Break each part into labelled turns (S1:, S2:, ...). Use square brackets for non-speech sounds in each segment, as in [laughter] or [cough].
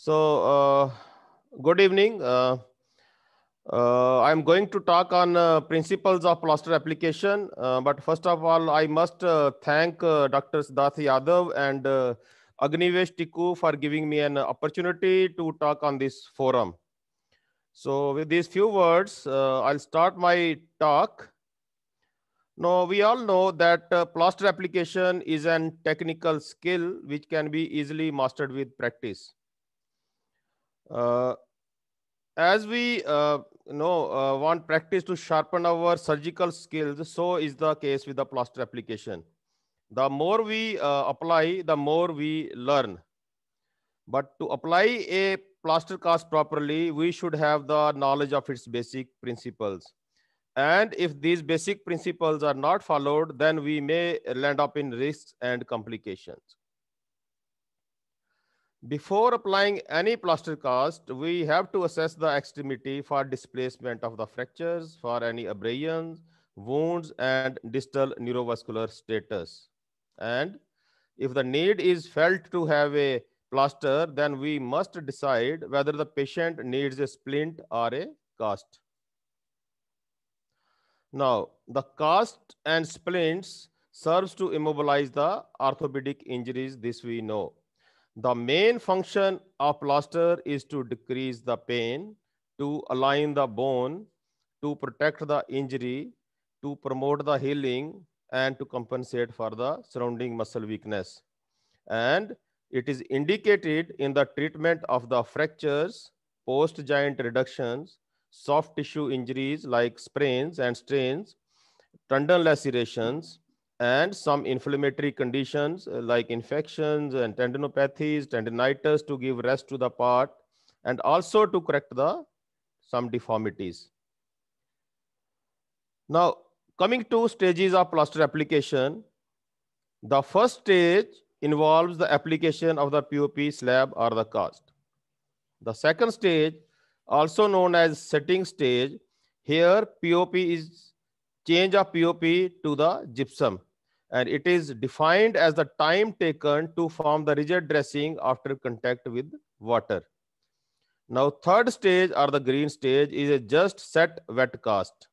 S1: So, uh, good evening. Uh, uh, I'm going to talk on uh, principles of plaster application. Uh, but first of all, I must uh, thank Dr. Siddharth Yadav and uh, Agnivesh Tiku for giving me an opportunity to talk on this forum. So with these few words, I'll start my talk. Now, we all know that plaster application is an technical skill which can be easily mastered with practice. Uh, as we uh, know, uh, want practice to sharpen our surgical skills, so is the case with the plaster application. The more we uh, apply, the more we learn. But to apply a plaster cast properly, we should have the knowledge of its basic principles. And if these basic principles are not followed, then we may land up in risks and complications. Before applying any plaster cast, we have to assess the extremity for displacement of the fractures, for any abrasions, wounds, and distal neurovascular status. And if the need is felt to have a plaster, then we must decide whether the patient needs a splint or a cast. Now, the cast and splints serves to immobilize the orthopedic injuries, this we know. The main function of plaster is to decrease the pain, to align the bone, to protect the injury, to promote the healing, and to compensate for the surrounding muscle weakness. And it is indicated in the treatment of the fractures, post joint reductions, soft tissue injuries like sprains and strains, tendon lacerations, and some inflammatory conditions uh, like infections and tendinopathies, tendinitis to give rest to the part and also to correct the some deformities. Now, coming to stages of plaster application, the first stage involves the application of the POP slab or the cast. The second stage, also known as setting stage, here POP is change of POP to the gypsum and it is defined as the time taken to form the rigid dressing after contact with water. Now third stage or the green stage is a just set wet cast.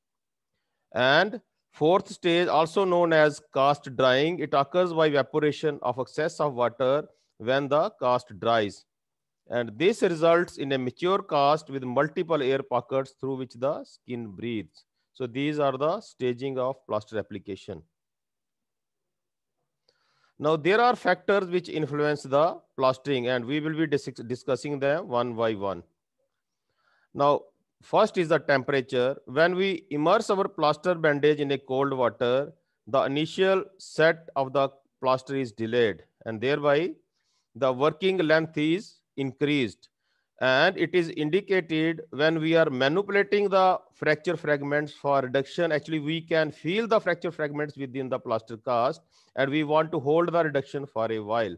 S1: And fourth stage also known as cast drying. It occurs by evaporation of excess of water when the cast dries. And this results in a mature cast with multiple air pockets through which the skin breathes. So these are the staging of plaster application. Now, there are factors which influence the plastering and we will be dis discussing them one by one. Now, first is the temperature. When we immerse our plaster bandage in a cold water, the initial set of the plaster is delayed and thereby the working length is increased and it is indicated when we are manipulating the fracture fragments for reduction actually we can feel the fracture fragments within the plaster cast and we want to hold the reduction for a while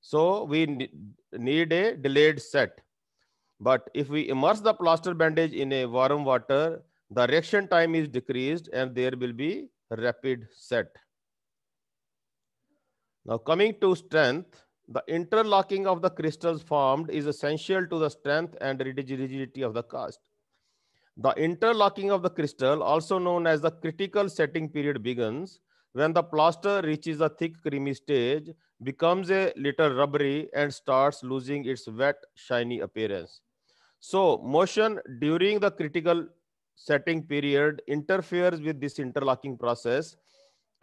S1: so we need a delayed set but if we immerse the plaster bandage in a warm water the reaction time is decreased and there will be rapid set now coming to strength the interlocking of the crystals formed is essential to the strength and rigidity of the cast. The interlocking of the crystal, also known as the critical setting period begins when the plaster reaches a thick creamy stage, becomes a little rubbery and starts losing its wet, shiny appearance. So motion during the critical setting period interferes with this interlocking process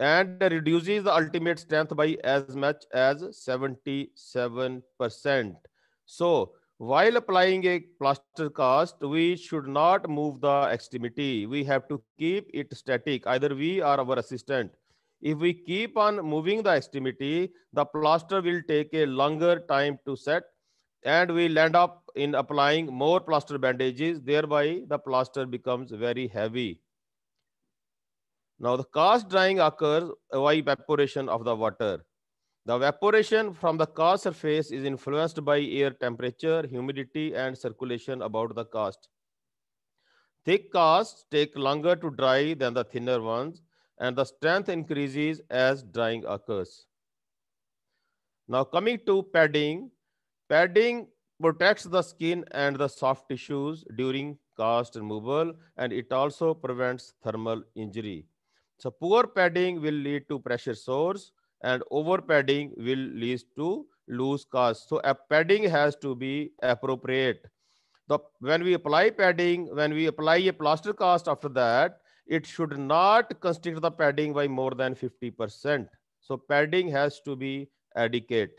S1: and reduces the ultimate strength by as much as 77%. So while applying a plaster cast, we should not move the extremity. We have to keep it static, either we or our assistant. If we keep on moving the extremity, the plaster will take a longer time to set and we'll end up in applying more plaster bandages. Thereby, the plaster becomes very heavy. Now the cast drying occurs by evaporation of the water. The evaporation from the cast surface is influenced by air temperature, humidity, and circulation about the cast. Thick casts take longer to dry than the thinner ones, and the strength increases as drying occurs. Now coming to padding, padding protects the skin and the soft tissues during cast removal, and it also prevents thermal injury. So poor padding will lead to pressure source and over padding will lead to loose cast. So a padding has to be appropriate. The, when we apply padding, when we apply a plaster cast after that, it should not constrict the padding by more than 50%. So padding has to be adequate.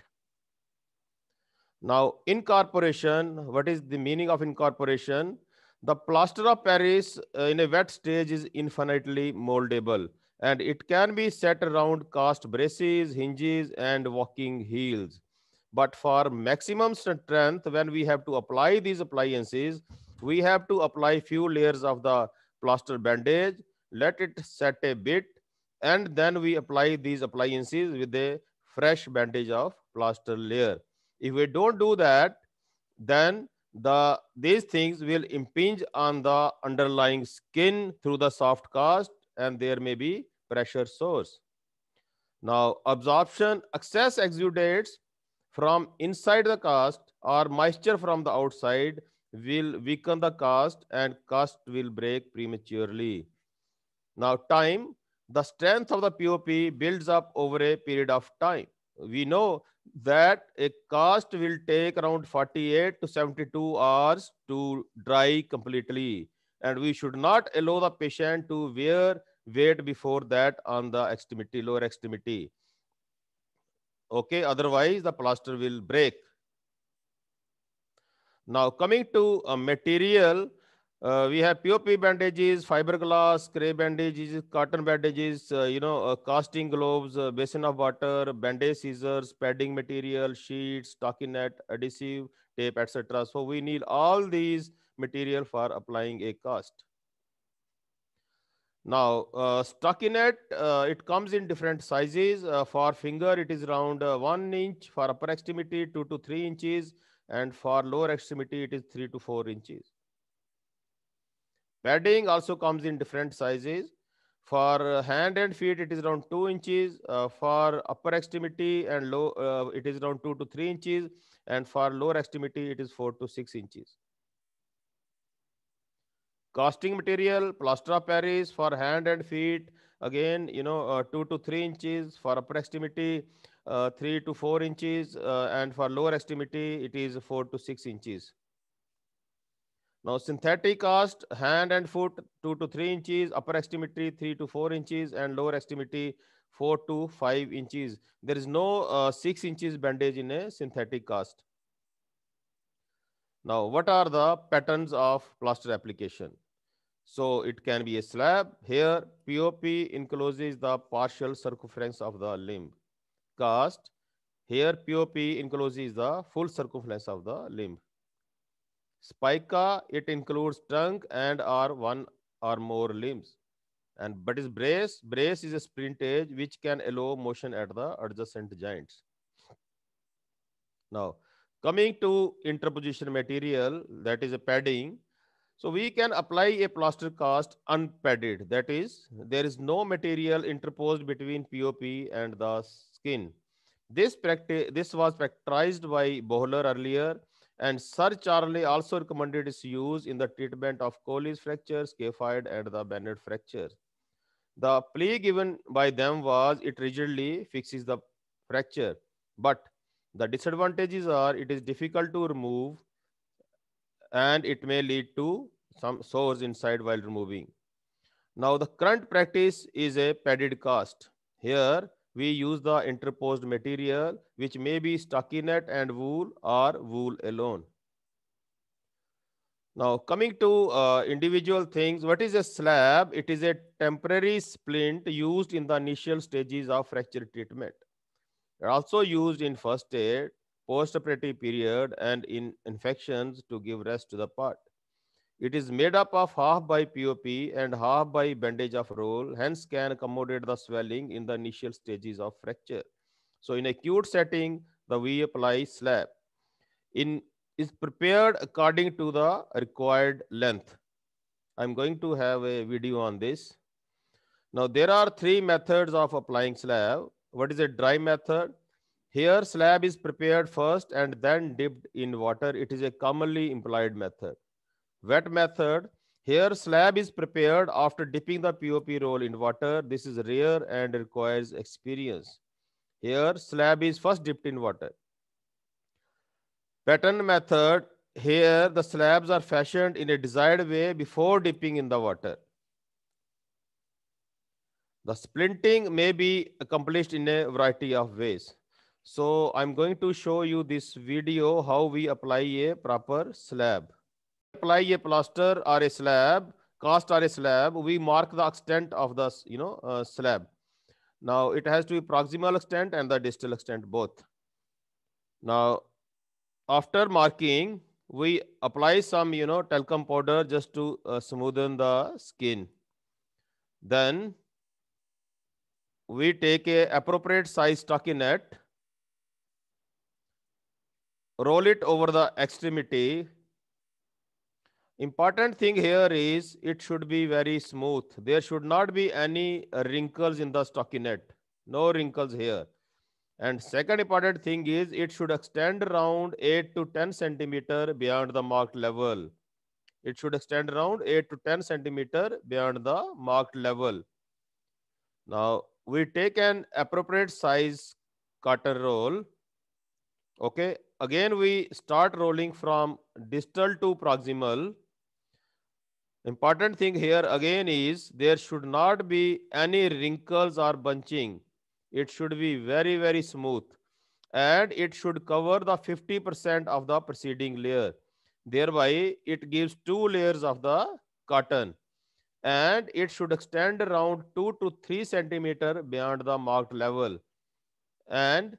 S1: Now incorporation, what is the meaning of incorporation? The plaster of Paris uh, in a wet stage is infinitely moldable and it can be set around cast braces, hinges, and walking heels. But for maximum strength, when we have to apply these appliances, we have to apply few layers of the plaster bandage, let it set a bit, and then we apply these appliances with a fresh bandage of plaster layer. If we don't do that, then the these things will impinge on the underlying skin through the soft cast and there may be pressure source now absorption excess exudates from inside the cast or moisture from the outside will weaken the cast and cast will break prematurely now time the strength of the pop builds up over a period of time we know that a cast will take around 48 to 72 hours to dry completely and we should not allow the patient to wear weight before that on the extremity lower extremity okay otherwise the plaster will break now coming to a material uh, we have POP bandages, fiberglass, cray bandages, cotton bandages, uh, you know, uh, casting gloves, uh, basin of water, bandage scissors, padding material, sheets, net, adhesive, tape, etc. So we need all these material for applying a cast. Now, uh, stockinette, uh, it comes in different sizes. Uh, for finger, it is around one inch. For upper extremity, two to three inches. And for lower extremity, it is three to four inches. Padding also comes in different sizes. For hand and feet, it is around two inches. Uh, for upper extremity and low, uh, it is around two to three inches. And for lower extremity, it is four to six inches. Casting material, plaster of Paris for hand and feet, again, you know, uh, two to three inches. For upper extremity, uh, three to four inches. Uh, and for lower extremity, it is four to six inches. Now synthetic cast, hand and foot, two to three inches, upper extremity, three to four inches, and lower extremity, four to five inches. There is no uh, six inches bandage in a synthetic cast. Now, what are the patterns of plaster application? So it can be a slab. Here, POP encloses the partial circumference of the limb. Cast. Here, POP encloses the full circumference of the limb. Spica, it includes trunk and or one or more limbs. And but is brace, brace is a sprintage which can allow motion at the adjacent joints. Now, coming to interposition material, that is a padding. So we can apply a plaster cast unpadded. That is, there is no material interposed between POP and the skin. This practice, this was practiced by Bohler earlier and Sir Charlie also recommended its use in the treatment of Coley's fracture, scaphoid, and the Bennett fracture. The plea given by them was it rigidly fixes the fracture, but the disadvantages are it is difficult to remove and it may lead to some sores inside while removing. Now the current practice is a padded cast. Here we use the interposed material, which may be stockinette and wool or wool alone. Now, coming to uh, individual things, what is a slab? It is a temporary splint used in the initial stages of fracture treatment. also used in first aid, postoperative period, and in infections to give rest to the part. It is made up of half by POP and half by bandage of roll, hence can accommodate the swelling in the initial stages of fracture. So in acute setting, the we apply slab. In is prepared according to the required length. I'm going to have a video on this. Now there are three methods of applying slab. What is a dry method? Here slab is prepared first and then dipped in water. It is a commonly implied method. Wet method. Here slab is prepared after dipping the POP roll in water. This is rare and requires experience. Here slab is first dipped in water. Pattern method. Here the slabs are fashioned in a desired way before dipping in the water. The splinting may be accomplished in a variety of ways. So I'm going to show you this video how we apply a proper slab apply a plaster or a slab, cast or a slab, we mark the extent of the you know uh, slab. Now it has to be proximal extent and the distal extent both. Now after marking, we apply some you know talcum powder just to uh, smoothen the skin. Then we take a appropriate size net, roll it over the extremity important thing here is it should be very smooth. There should not be any wrinkles in the stockinette. No wrinkles here. And second important thing is it should extend around 8 to 10 centimeter beyond the marked level. It should extend around 8 to 10 centimeter beyond the marked level. Now we take an appropriate size cotton roll. Okay. Again, we start rolling from distal to proximal Important thing here again is there should not be any wrinkles or bunching. It should be very, very smooth and it should cover the 50% of the preceding layer. Thereby, it gives two layers of the cotton and it should extend around 2 to 3 centimeter beyond the marked level. And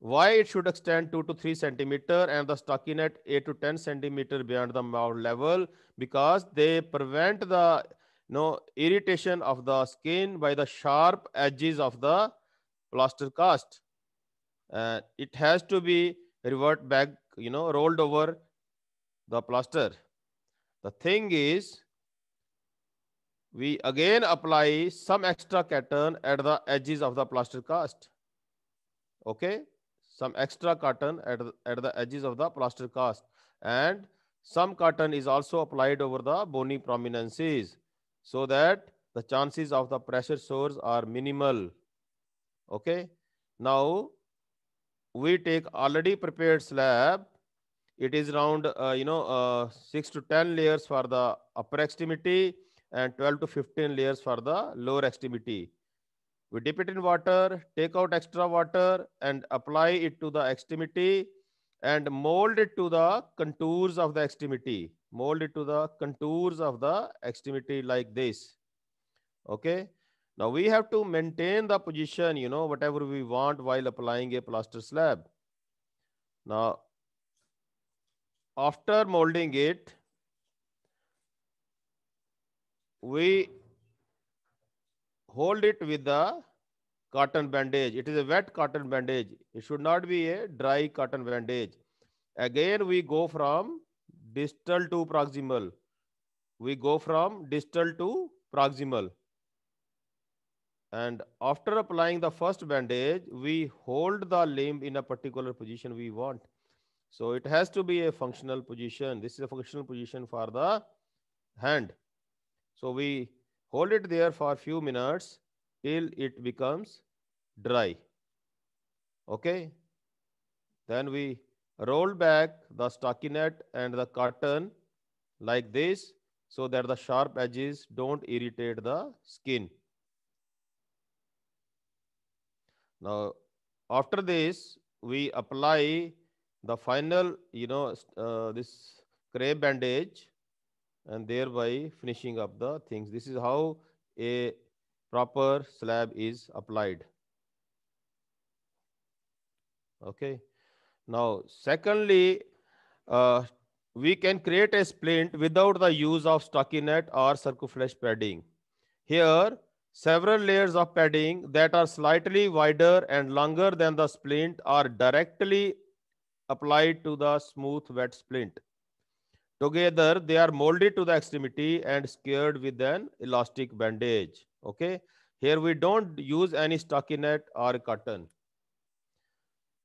S1: why it should extend 2 to 3 centimeter and the it 8 to 10 centimeter beyond the mouth level because they prevent the you know, irritation of the skin by the sharp edges of the plaster cast. Uh, it has to be revert back, you know, rolled over the plaster. The thing is, we again apply some extra pattern at the edges of the plaster cast. Okay some extra cotton at, at the edges of the plaster cast and some cotton is also applied over the bony prominences so that the chances of the pressure sores are minimal. Okay. Now, we take already prepared slab. It is around, uh, you know, uh, 6 to 10 layers for the upper extremity and 12 to 15 layers for the lower extremity. We dip it in water, take out extra water and apply it to the extremity and mold it to the contours of the extremity. Mold it to the contours of the extremity like this. Okay. Now we have to maintain the position, you know, whatever we want while applying a plaster slab. Now, after molding it, we hold it with the cotton bandage. It is a wet cotton bandage. It should not be a dry cotton bandage. Again, we go from distal to proximal. We go from distal to proximal. And after applying the first bandage, we hold the limb in a particular position we want. So it has to be a functional position. This is a functional position for the hand. So we Hold it there for few minutes till it becomes dry. Okay. Then we roll back the stockinet and the cotton like this so that the sharp edges don't irritate the skin. Now, after this, we apply the final, you know, uh, this crepe bandage and thereby finishing up the things. This is how a proper slab is applied. Okay. Now, secondly, uh, we can create a splint without the use of stockinette or circumflex padding. Here, several layers of padding that are slightly wider and longer than the splint are directly applied to the smooth wet splint. Together, they are molded to the extremity and secured with an elastic bandage. Okay. Here we don't use any stockinette or cotton.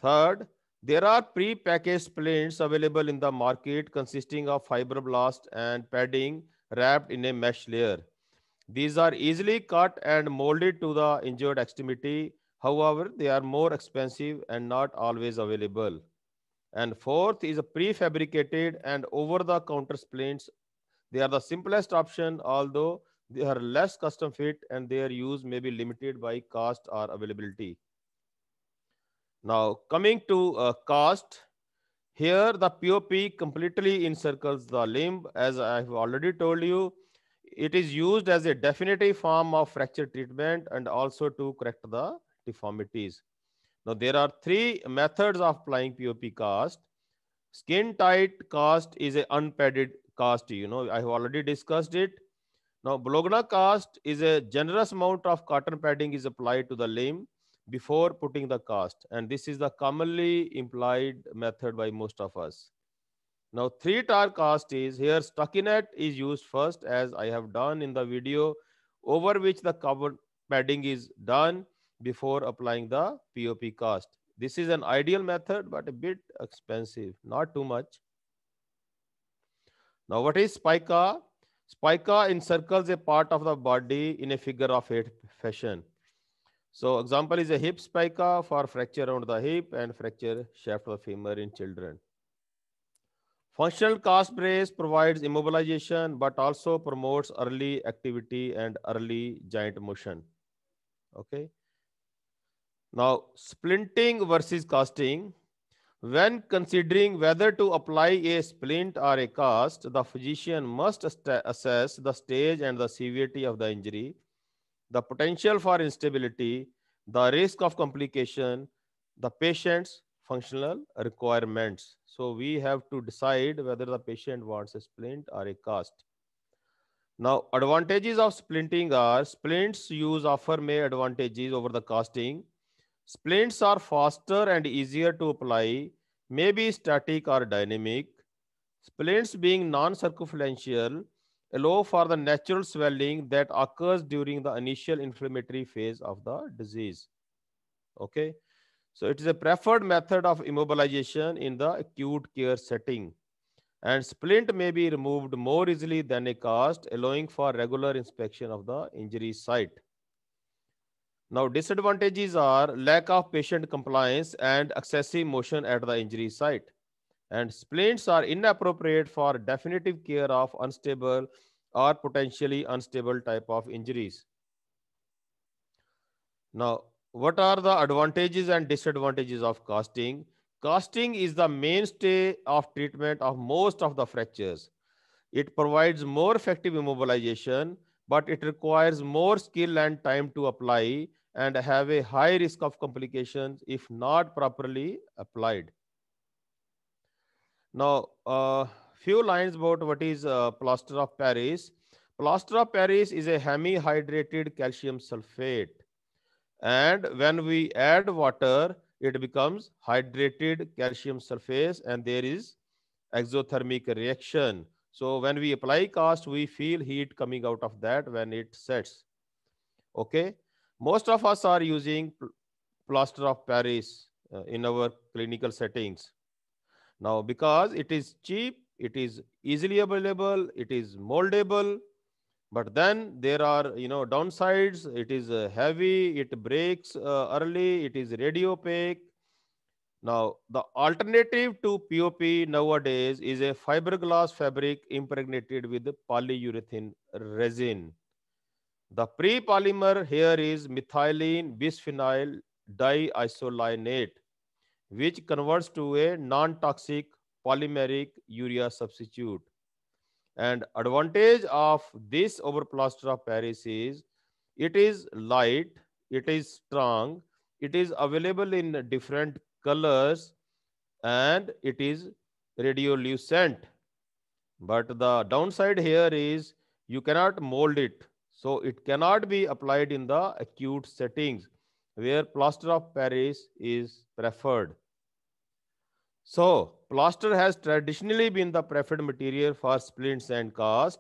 S1: Third, there are pre-packaged splints available in the market consisting of fibroblast and padding wrapped in a mesh layer. These are easily cut and molded to the injured extremity. However, they are more expensive and not always available. And fourth is a prefabricated and over-the-counter splints. They are the simplest option, although they are less custom fit and their use may be limited by cost or availability. Now coming to uh, cost, here the POP completely encircles the limb. As I've already told you, it is used as a definitive form of fracture treatment and also to correct the deformities. Now, there are three methods of applying POP cast. Skin tight cast is an unpadded cast. You know, I have already discussed it. Now, Bologna cast is a generous amount of cotton padding is applied to the limb before putting the cast. And this is the commonly implied method by most of us. Now, three tar cast is here Stuckinet is used first as I have done in the video over which the cover padding is done before applying the POP cost. This is an ideal method, but a bit expensive, not too much. Now, what is spica? Spica encircles a part of the body in a figure of eight fashion. So example is a hip spica for fracture around the hip and fracture shaft of femur in children. Functional cast brace provides immobilization, but also promotes early activity and early joint motion. Okay. Now, splinting versus casting. When considering whether to apply a splint or a cast, the physician must assess the stage and the severity of the injury, the potential for instability, the risk of complication, the patient's functional requirements. So we have to decide whether the patient wants a splint or a cast. Now, advantages of splinting are splints use offer may advantages over the casting Splints are faster and easier to apply, may be static or dynamic. Splints being non-circumferential allow for the natural swelling that occurs during the initial inflammatory phase of the disease. Okay. So it is a preferred method of immobilization in the acute care setting. And splint may be removed more easily than a cast, allowing for regular inspection of the injury site. Now, disadvantages are lack of patient compliance and excessive motion at the injury site. And splints are inappropriate for definitive care of unstable or potentially unstable type of injuries. Now, what are the advantages and disadvantages of casting? Casting is the mainstay of treatment of most of the fractures. It provides more effective immobilization, but it requires more skill and time to apply and have a high risk of complications if not properly applied. Now, uh, few lines about what is uh, plaster of Paris. Plaster of Paris is a hemi-hydrated calcium sulfate. And when we add water, it becomes hydrated calcium surface and there is exothermic reaction. So when we apply cast, we feel heat coming out of that when it sets. Okay. Most of us are using plaster of Paris uh, in our clinical settings. Now, because it is cheap, it is easily available, it is moldable, but then there are, you know, downsides. It is uh, heavy, it breaks uh, early, it is radio opaque. Now, the alternative to POP nowadays is a fiberglass fabric impregnated with polyurethane resin. The pre-polymer here is methylene bisphenyl diisolinate, which converts to a non-toxic polymeric urea substitute. And advantage of this over plaster of Paris is it is light, it is strong, it is available in different colors, and it is radiolucent. But the downside here is you cannot mold it so it cannot be applied in the acute settings where plaster of Paris is preferred. So plaster has traditionally been the preferred material for splints and cast.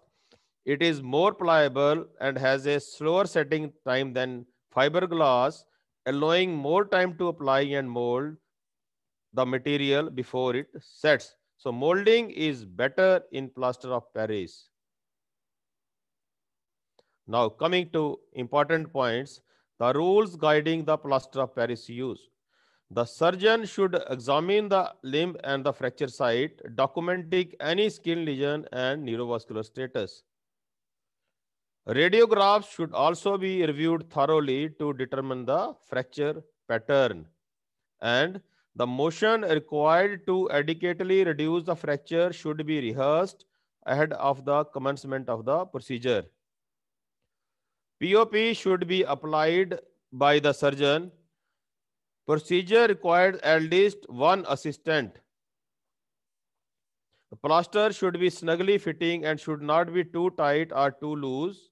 S1: It is more pliable and has a slower setting time than fiberglass, allowing more time to apply and mold the material before it sets. So molding is better in plaster of Paris. Now coming to important points, the rules guiding the plaster of Paris use. The surgeon should examine the limb and the fracture site, documenting any skin lesion and neurovascular status. Radiographs should also be reviewed thoroughly to determine the fracture pattern. And the motion required to adequately reduce the fracture should be rehearsed ahead of the commencement of the procedure. POP should be applied by the surgeon. Procedure requires at least one assistant. The plaster should be snugly fitting and should not be too tight or too loose.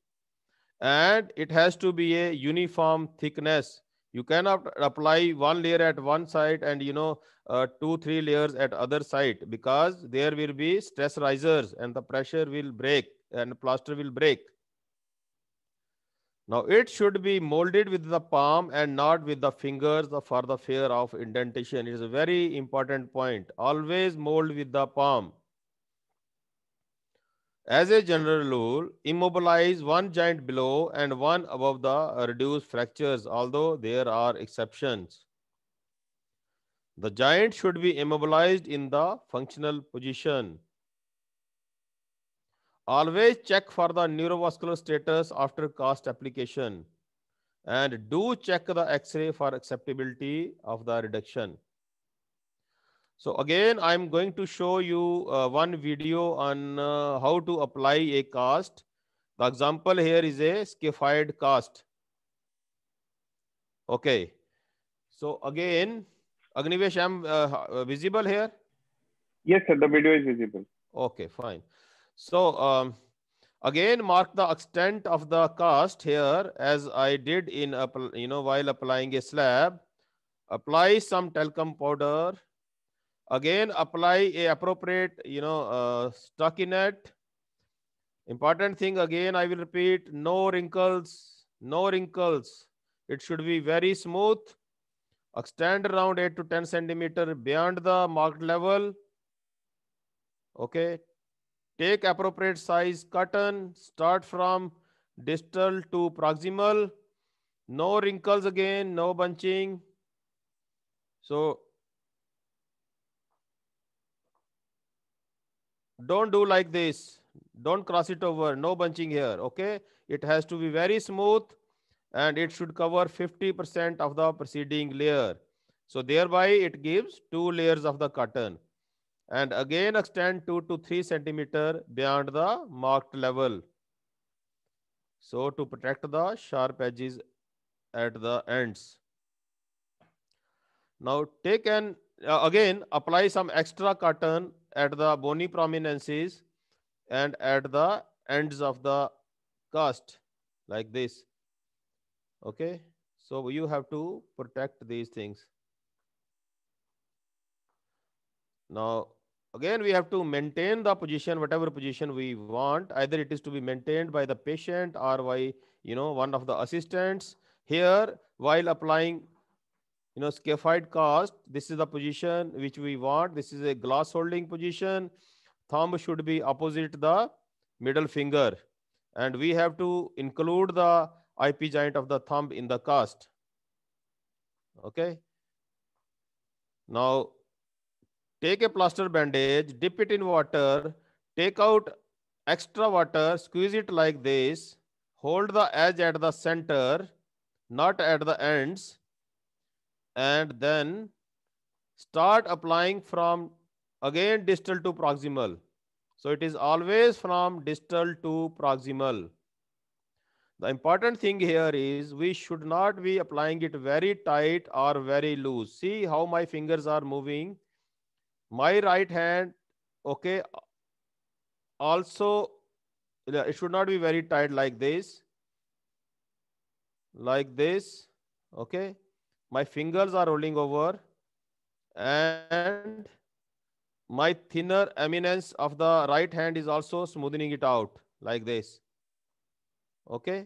S1: And it has to be a uniform thickness. You cannot apply one layer at one side and, you know, uh, two, three layers at other side because there will be stress risers and the pressure will break and plaster will break. Now it should be molded with the palm and not with the fingers for the fear of indentation. It is a very important point. Always mold with the palm. As a general rule, immobilize one joint below and one above the reduced fractures, although there are exceptions. The joint should be immobilized in the functional position. Always check for the neurovascular status after cast application and do check the x-ray for acceptability of the reduction. So again, I'm going to show you uh, one video on uh, how to apply a cast. The example here is a scaphoid cast. Okay. So again, Agnivesh, I'm uh, visible here?
S2: Yes, sir, the video is visible.
S1: Okay, fine. So um, again, mark the extent of the cast here as I did in, you know, while applying a slab. Apply some talcum powder. Again, apply a appropriate, you know, uh, Important thing again, I will repeat, no wrinkles, no wrinkles. It should be very smooth. Extend around 8 to 10 centimeter beyond the marked level. Okay, Take appropriate size cotton. Start from distal to proximal. No wrinkles again, no bunching. So don't do like this. Don't cross it over. No bunching here. Okay. It has to be very smooth and it should cover 50% of the preceding layer. So thereby it gives two layers of the cotton and again extend 2 to 3 centimeter beyond the marked level. So to protect the sharp edges at the ends. Now take an, uh, again apply some extra cotton at the bony prominences and at the ends of the cast like this. Okay. So you have to protect these things. Now again we have to maintain the position whatever position we want either it is to be maintained by the patient or by you know one of the assistants here while applying you know scaphoid cast this is the position which we want this is a glass holding position thumb should be opposite the middle finger and we have to include the ip joint of the thumb in the cast okay now Take a plaster bandage, dip it in water, take out extra water, squeeze it like this, hold the edge at the center, not at the ends, and then start applying from again distal to proximal. So it is always from distal to proximal. The important thing here is we should not be applying it very tight or very loose. See how my fingers are moving my right hand okay also it should not be very tight like this like this okay my fingers are rolling over and my thinner eminence of the right hand is also smoothing it out like this okay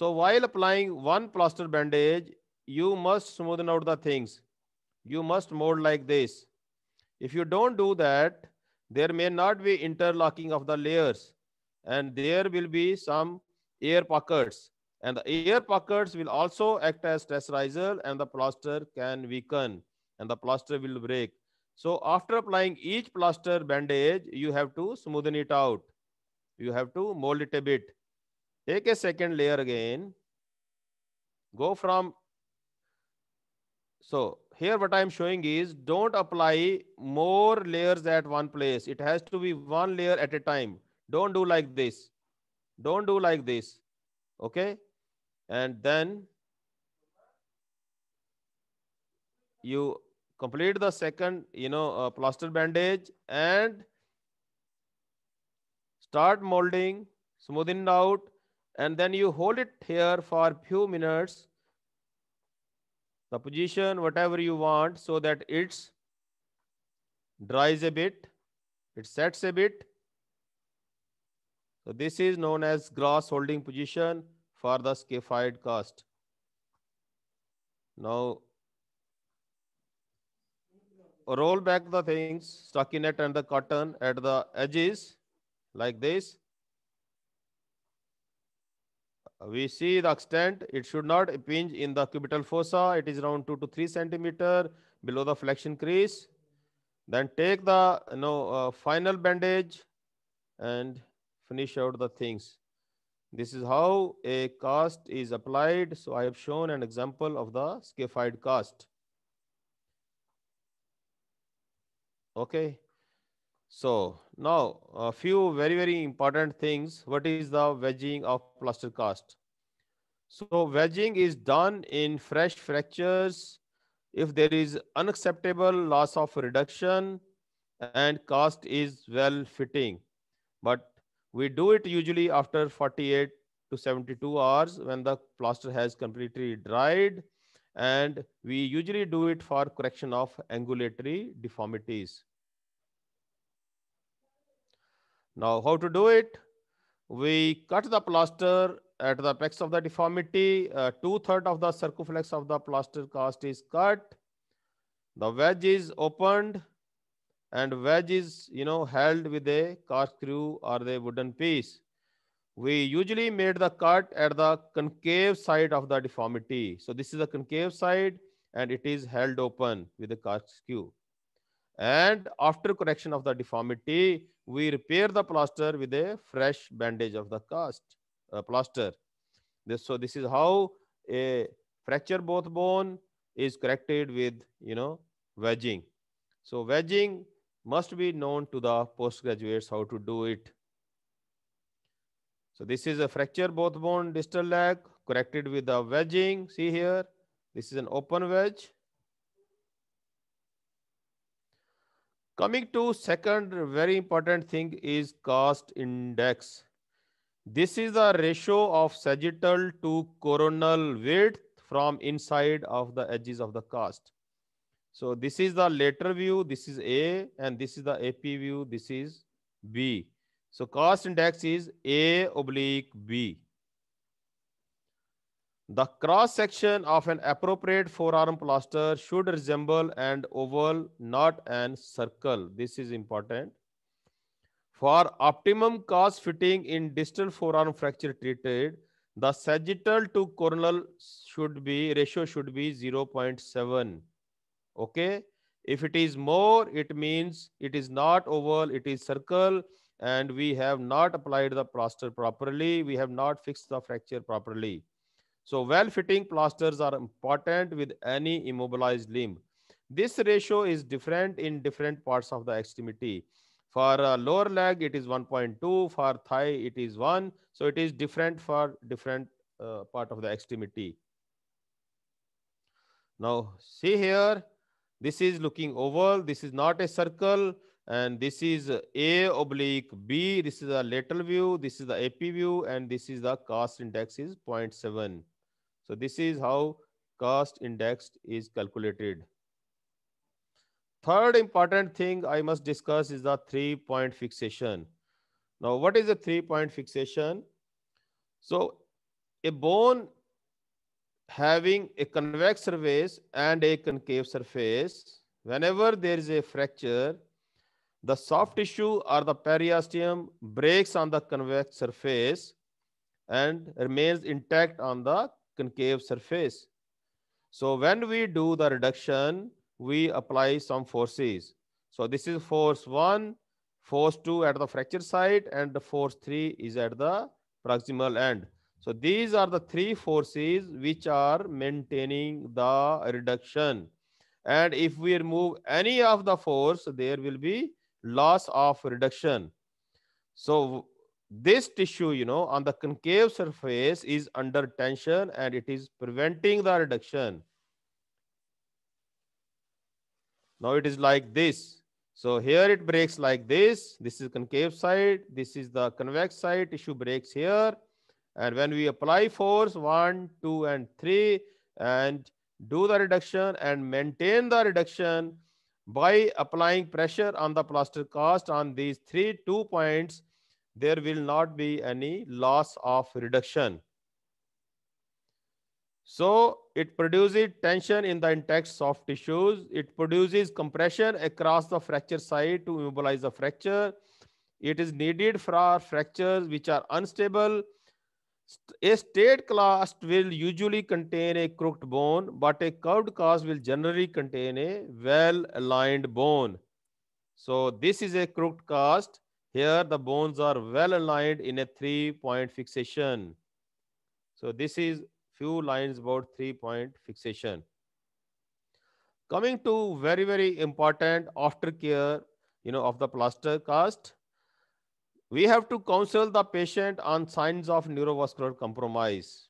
S1: so while applying one plaster bandage you must smoothen out the things you must mold like this. If you don't do that, there may not be interlocking of the layers and there will be some air pockets and the air pockets will also act as riser, and the plaster can weaken and the plaster will break. So after applying each plaster bandage, you have to smoothen it out. You have to mold it a bit. Take a second layer again. Go from, so here what I am showing is don't apply more layers at one place. It has to be one layer at a time. Don't do like this. Don't do like this. Okay. And then you complete the second, you know, uh, plaster bandage and start molding, smoothing out. And then you hold it here for few minutes the position whatever you want so that it's dries a bit it sets a bit so this is known as gross holding position for the scarified cast. now roll back the things it and the cotton at the edges like this we see the extent. It should not impinge in the cubital fossa. It is around 2 to 3 centimeter below the flexion crease. Then take the you know, uh, final bandage and finish out the things. This is how a cast is applied. So I have shown an example of the scaphoid cast. Okay. So now a few very, very important things. What is the wedging of plaster cast? So wedging is done in fresh fractures if there is unacceptable loss of reduction and cast is well fitting. But we do it usually after 48 to 72 hours when the plaster has completely dried and we usually do it for correction of angulatory deformities. Now, how to do it? We cut the plaster at the apex of the deformity. Uh, of the circumflex of the plaster cast is cut. The wedge is opened and wedge is, you know, held with a corkscrew or a wooden piece. We usually made the cut at the concave side of the deformity. So this is the concave side and it is held open with a corkscrew. And after correction of the deformity, we repair the plaster with a fresh bandage of the cast uh, plaster. This, so this is how a fracture both bone is corrected with, you know, wedging. So wedging must be known to the postgraduates how to do it. So this is a fracture both bone distal leg corrected with the wedging. See here, this is an open wedge Coming to second very important thing is cost index. This is the ratio of sagittal to coronal width from inside of the edges of the cast. So this is the later view, this is A, and this is the AP view, this is B. So cost index is A oblique B. The cross section of an appropriate forearm plaster should resemble an oval, not an circle. This is important. For optimum cause fitting in distal forearm fracture treated, the sagittal to coronal should be ratio should be 0.7. Okay. If it is more, it means it is not oval, it is circle, and we have not applied the plaster properly. We have not fixed the fracture properly. So well-fitting plasters are important with any immobilized limb. This ratio is different in different parts of the extremity. For uh, lower leg, it is 1.2. For thigh, it is 1. So it is different for different uh, part of the extremity. Now, see here, this is looking oval. This is not a circle. And this is A oblique B. This is a lateral view. This is the AP view. And this is the cast index is 0.7. So this is how cost index is calculated. Third important thing I must discuss is the three point fixation. Now, what is a three point fixation? So a bone having a convex surface and a concave surface, whenever there is a fracture, the soft tissue or the periosteum breaks on the convex surface and remains intact on the concave surface. So when we do the reduction, we apply some forces. So this is force one, force two at the fracture side, and the force three is at the proximal end. So these are the three forces which are maintaining the reduction. And if we remove any of the force, there will be loss of reduction. So this tissue, you know, on the concave surface is under tension and it is preventing the reduction. Now it is like this. So here it breaks like this. This is concave side. This is the convex side. Tissue breaks here. And when we apply force, one, two, and three, and do the reduction and maintain the reduction by applying pressure on the plaster cast on these three, two points, there will not be any loss of reduction. So it produces tension in the intact soft tissues. It produces compression across the fracture site to immobilize the fracture. It is needed for fractures which are unstable. A straight cast will usually contain a crooked bone, but a curved cast will generally contain a well-aligned bone. So this is a crooked cast here the bones are well aligned in a three point fixation. So this is few lines about three point fixation. Coming to very, very important aftercare, you know, of the plaster cast. We have to counsel the patient on signs of neurovascular compromise.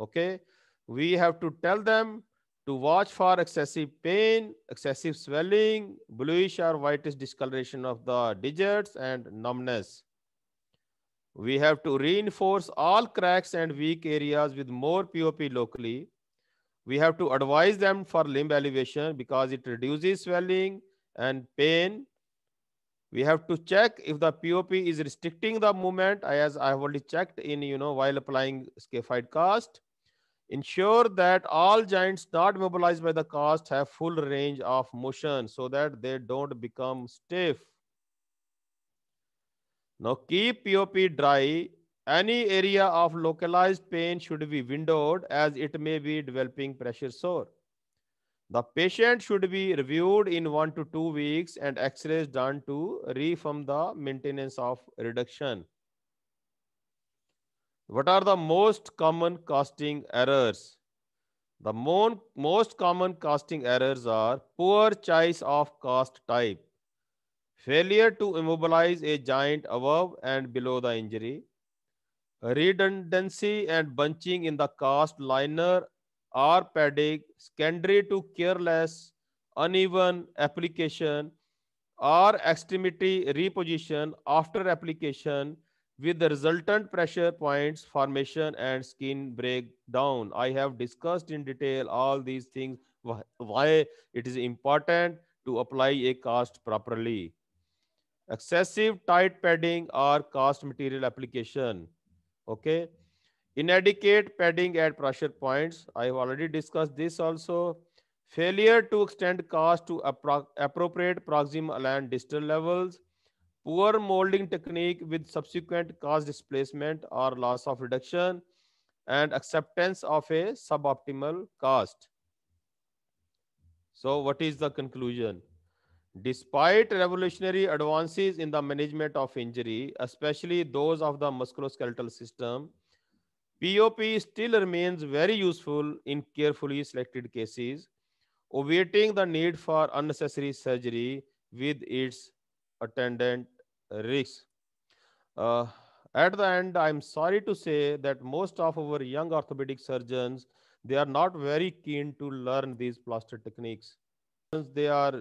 S1: Okay. We have to tell them to watch for excessive pain, excessive swelling, bluish or whitish discoloration of the digits and numbness. We have to reinforce all cracks and weak areas with more POP locally. We have to advise them for limb elevation because it reduces swelling and pain. We have to check if the POP is restricting the movement as I have already checked in, you know, while applying scaphoid cast Ensure that all joints not mobilized by the cast have full range of motion so that they don't become stiff. Now keep POP dry. Any area of localized pain should be windowed as it may be developing pressure sore. The patient should be reviewed in one to two weeks and x-rays done to reaffirm the maintenance of reduction. What are the most common casting errors? The mo most common casting errors are poor choice of cast type, failure to immobilize a giant above and below the injury, redundancy and bunching in the cast liner or padding, secondary to careless, uneven application, or extremity reposition after application, with the resultant pressure points formation and skin breakdown. I have discussed in detail all these things, why it is important to apply a cast properly. Excessive tight padding or cast material application. Okay. Inadequate padding at pressure points. I have already discussed this also. Failure to extend cast to appro appropriate proximal and distal levels poor molding technique with subsequent cause displacement or loss of reduction and acceptance of a suboptimal cast. So what is the conclusion? Despite revolutionary advances in the management of injury, especially those of the musculoskeletal system, POP still remains very useful in carefully selected cases, obviating the need for unnecessary surgery with its attendant risks. Uh, at the end, I'm sorry to say that most of our young orthopedic surgeons, they are not very keen to learn these plaster techniques. They are,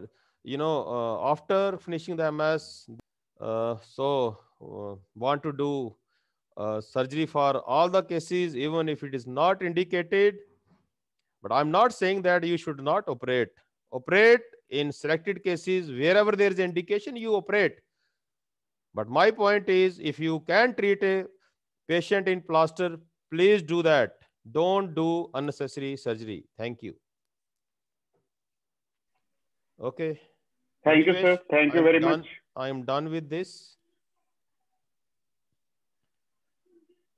S1: you know, uh, after finishing the MS, uh, so uh, want to do uh, surgery for all the cases, even if it is not indicated. But I'm not saying that you should not operate. Operate in selected cases, wherever there is indication, you operate. But my point is, if you can treat a patient in plaster, please do that. Don't do unnecessary surgery. Thank you. Okay. Thank Anyways, you, sir. Thank I'm you very done, much. I am done with this.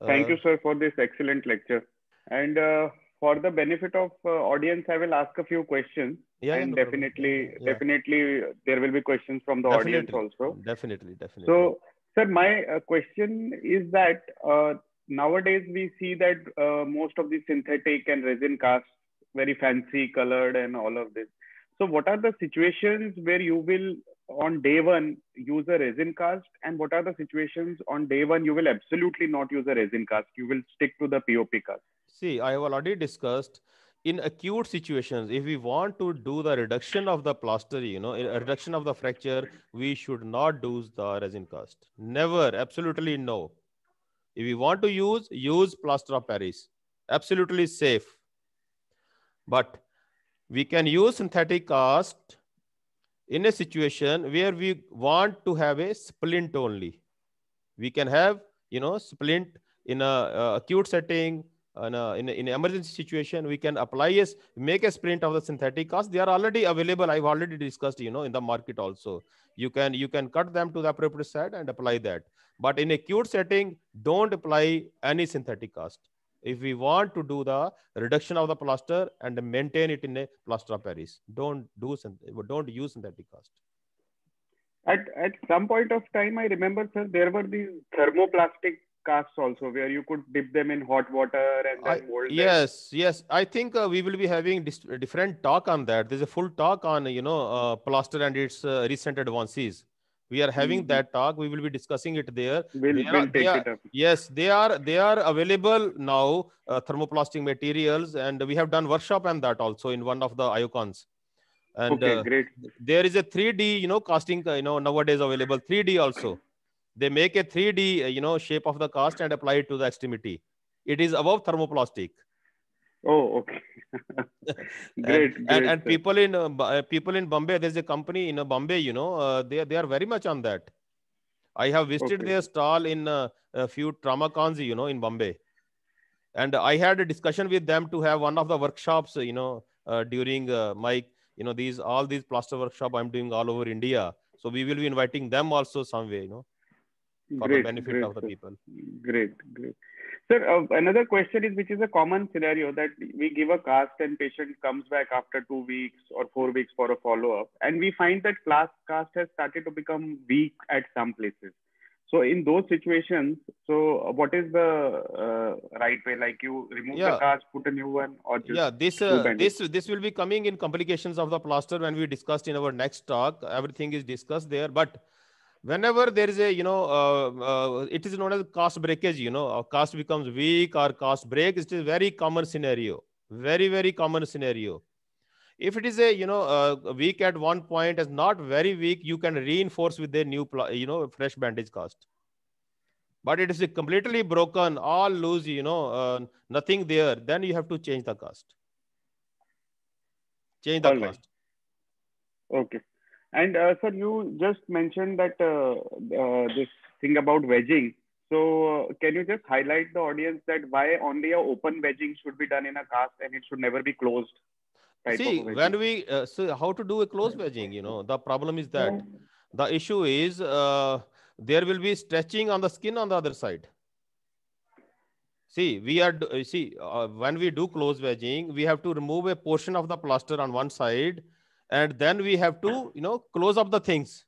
S2: Uh, Thank uh, you, sir, for this excellent lecture. And uh, for the benefit of uh, audience, I will ask a few questions
S1: yeah, and no definitely yeah.
S2: definitely there will be questions from the definitely. audience also
S1: definitely definitely so
S2: sir my uh, question is that uh, nowadays we see that uh, most of the synthetic and resin casts very fancy colored and all of this so what are the situations where you will on day one use a resin cast and what are the situations on day one you will absolutely not use a resin cast you will stick to the pop cast
S1: see i have already discussed in acute situations if we want to do the reduction of the plaster you know reduction of the fracture we should not do the resin cast never absolutely no if we want to use use plaster of paris absolutely safe but we can use synthetic cast in a situation where we want to have a splint only we can have you know splint in a, a acute setting in, a, in, a, in emergency situation, we can apply a make a sprint of the synthetic cost. They are already available. I've already discussed, you know, in the market also. You can you can cut them to the appropriate side and apply that. But in acute setting, don't apply any synthetic cast. If we want to do the reduction of the plaster and maintain it in a plaster of Paris, don't do don't use synthetic cast.
S2: At at some point of time, I remember, sir, there were these thermoplastic casks also where you could dip them in hot water and then I, mold yes them. yes i think uh, we will be
S1: having dis- different talk on that there's a full talk on you know uh, plaster and its uh, recent advances we are having mm-hmm. that talk we will be discussing it there we'll, they we'll are, take are, it up. yes they are they are available now uh, thermoplastic materials and we have done workshop on that also in one of the iocons and okay, uh, great there is a 3d you know casting uh, you know nowadays available 3d also they make a 3d uh, you know shape of the cast and apply it to the extremity it is above thermoplastic oh okay great, [laughs] great, and, and, people in uh, uh, people in bombay there's a company in uh, bombay you know uh, they they are very much on that i have visited okay. their stall in uh, a few trauma cons you know in bombay and i had a discussion with them to have one of the workshops you know uh, during my you know these all these plaster workshop i'm doing all over india so we will be inviting them also somewhere you know for great, the benefit great, of the sir. people. Great,
S2: great. Sir, uh, another question is which is a common scenario that we give a cast and patient comes back after two weeks or four weeks for a follow up, and we find that class cast has started to become weak at some places. So in those situations, so uh, what is the uh, right way? Like you remove yeah. the cast, put a new one, or yeah, this uh, this
S1: this will be coming in complications of the plaster when we discussed in our next talk. Everything is discussed there, but whenever there is a you know uh, uh, it is known as cost breakage you know our uh, cost becomes weak or cost breaks it is very common scenario very very common scenario if it is a you know uh, weak at one point is not very weak you can reinforce with a new you know fresh bandage cast but it is completely broken all loose you know uh, nothing there then you have to change the cast change the all cast
S2: right. okay and uh, sir, you just mentioned that uh, uh, this thing about wedging. So uh, can you just highlight the audience that why only a open wedging should be done in a cast and it should never be closed? See, when
S1: we so how to do a closed wedging, you know, the problem is that yeah. the issue is there will be stretching on the skin on the other side see we are see uh, when we do close wedging we have to remove a portion of the plaster on one side and then we have to you know close up the things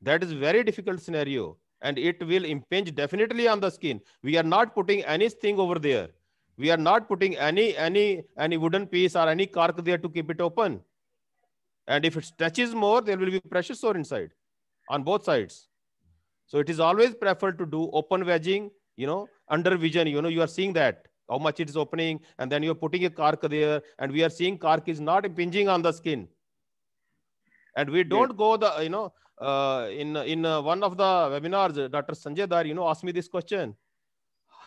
S1: that is very difficult scenario and it will impinge definitely on the skin we are not putting anything over there we are not putting any any any wooden piece or any cork there to keep it open and if it stretches more there will be pressure sore inside on both sides so it is always preferred to do open wedging you know under vision you know you are seeing that how much it's opening and then you're putting a cork there and we are seeing cork is not impinging on the skin and we don't yeah. go the you know uh, in in uh, one of the webinars dr sanjay dar you know asked me this question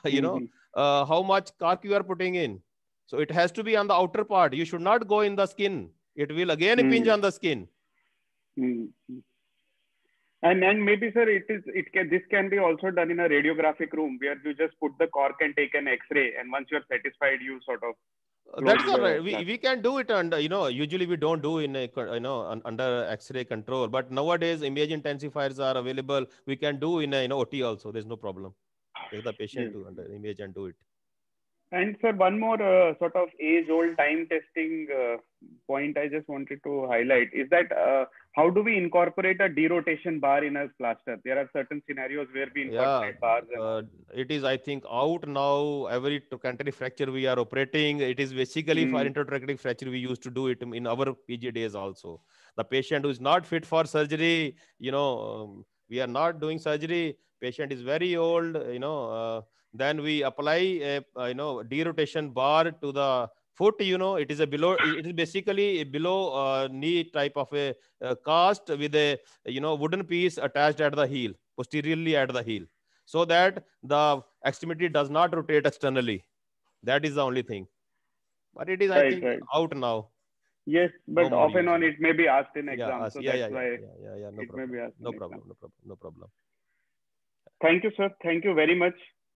S1: [laughs] you know uh, how much cork you are putting in so it has to be on the
S2: outer part you should not go in the skin it will again impinge mm. on the skin mm. And then maybe sir, it is it can this can be also done in a radiographic room where you just put the cork and take an X-ray, and once you are satisfied, you sort of. Uh, that's all right. We, we
S1: can do it under you know usually we don't do in a, you know under X-ray control, but nowadays image intensifiers are available. We can do in a you know OT also. There's no problem. Take the patient yes. to under image and do it.
S2: And sir, one more uh, sort of age-old time testing uh, point I just wanted to highlight is that uh, how do we incorporate a derotation bar in a cluster? There are certain scenarios where we incorporate
S1: yeah, bars. And... Uh, it is, I think, out now. Every trochanteric fracture we are operating, it is basically mm. for hmm. intertrochanteric fracture. We used to do it in our PG days also. The patient who is not fit for surgery, you know, um, we are not doing surgery. Patient is very old, you know. Uh, then we apply, a, uh, you know, derotation bar to the foot you know it is a below it is basically a below uh, knee type of a, a, uh, cast with a you know wooden piece attached at the heel posteriorly at the heel so that the extremity does not rotate externally that is the only thing
S2: but it is right, i think right. out now yes but no off and on it may be asked in exam yeah, so yeah, that's yeah, why yeah, yeah, yeah, no it problem. may be asked no problem,
S1: no problem no problem
S2: thank you sir thank you very much